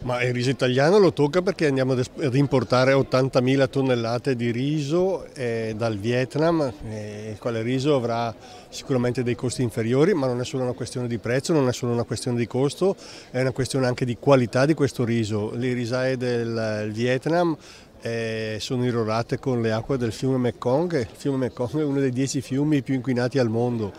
Ma il riso italiano lo tocca perché andiamo ad importare 80.000 tonnellate di riso eh, dal Vietnam, eh, il quale riso avrà sicuramente dei costi inferiori, ma non è solo una questione di prezzo, non è solo una questione di costo, è una questione anche di qualità di questo riso. Le risaie del Vietnam eh, sono irrorate con le acque del fiume Mekong, il fiume Mekong è uno dei dieci fiumi più inquinati al mondo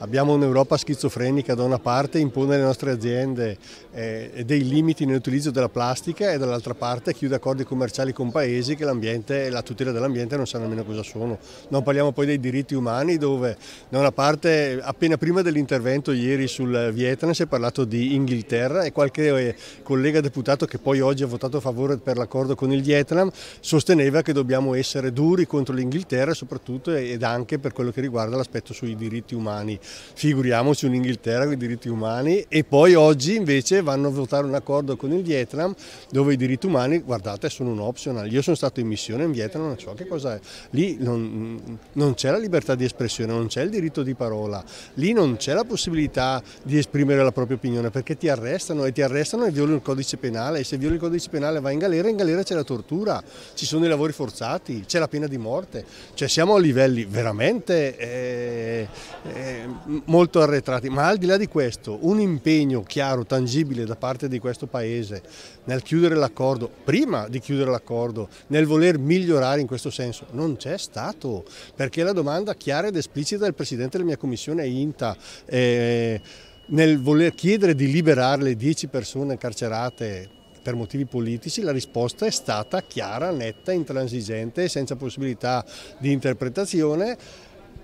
Abbiamo un'Europa schizofrenica da una parte impone alle nostre aziende eh, dei limiti nell'utilizzo della plastica e dall'altra parte chiude accordi commerciali con paesi che l'ambiente e la tutela dell'ambiente non sanno nemmeno cosa sono. Non parliamo poi dei diritti umani dove da una parte appena prima dell'intervento ieri sul Vietnam si è parlato di Inghilterra e qualche eh, collega deputato che poi oggi ha votato a favore per l'accordo con il Vietnam sosteneva che dobbiamo essere duri contro l'Inghilterra soprattutto ed anche per quello che riguarda l'aspetto sui diritti umani figuriamoci un'Inghilterra con i diritti umani e poi oggi invece vanno a votare un accordo con il Vietnam dove i diritti umani, guardate, sono un optional. Io sono stato in missione in Vietnam, non so che cosa è. Lì non, non c'è la libertà di espressione, non c'è il diritto di parola, lì non c'è la possibilità di esprimere la propria opinione perché ti arrestano e ti arrestano e violano il codice penale e se violi il codice penale vai in galera, in galera c'è la tortura, ci sono i lavori forzati, c'è la pena di morte, cioè siamo a livelli veramente eh, eh, molto arretrati, ma al di là di questo un impegno chiaro, tangibile da parte di questo Paese nel chiudere l'accordo, prima di chiudere l'accordo, nel voler migliorare in questo senso, non c'è stato, perché la domanda chiara ed esplicita del Presidente della mia Commissione INTA eh, nel voler chiedere di liberare le 10 persone incarcerate per motivi politici, la risposta è stata chiara, netta, intransigente, senza possibilità di interpretazione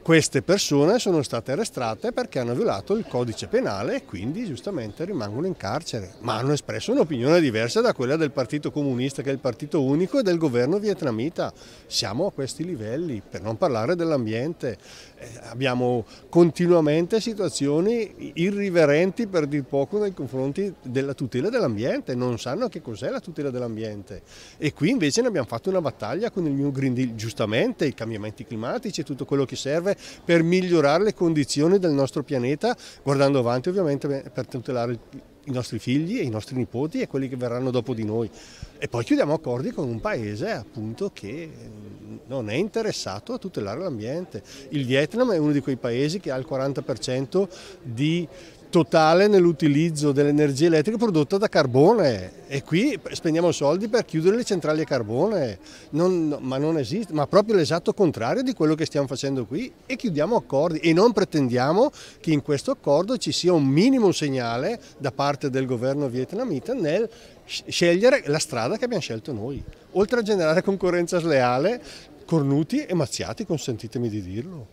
queste persone sono state arrestate perché hanno violato il codice penale e quindi giustamente rimangono in carcere, ma hanno espresso un'opinione diversa da quella del Partito Comunista che è il partito unico e del governo vietnamita. Siamo a questi livelli, per non parlare dell'ambiente. Eh, abbiamo continuamente situazioni irriverenti per dir poco nei confronti della tutela dell'ambiente, non sanno che cos'è la tutela dell'ambiente e qui invece ne abbiamo fatto una battaglia con il New Green Deal, giustamente i cambiamenti climatici e tutto quello che serve per migliorare le condizioni del nostro pianeta, guardando avanti ovviamente per tutelare i nostri figli e i nostri nipoti e quelli che verranno dopo di noi. E poi chiudiamo accordi con un paese appunto che mm, non è interessato a tutelare l'ambiente. Il Vietnam è uno di quei paesi che ha il 40% di totale nell'utilizzo dell'energia elettrica prodotta da carbone e qui spendiamo soldi per chiudere le centrali a carbone, non, ma non esiste, ma proprio l'esatto contrario di quello che stiamo facendo qui e chiudiamo accordi e non pretendiamo che in questo accordo ci sia un minimo segnale da parte del governo vietnamita nel scegliere la strada che abbiamo scelto noi, oltre a generare concorrenza sleale, cornuti e mazziati, consentitemi di dirlo.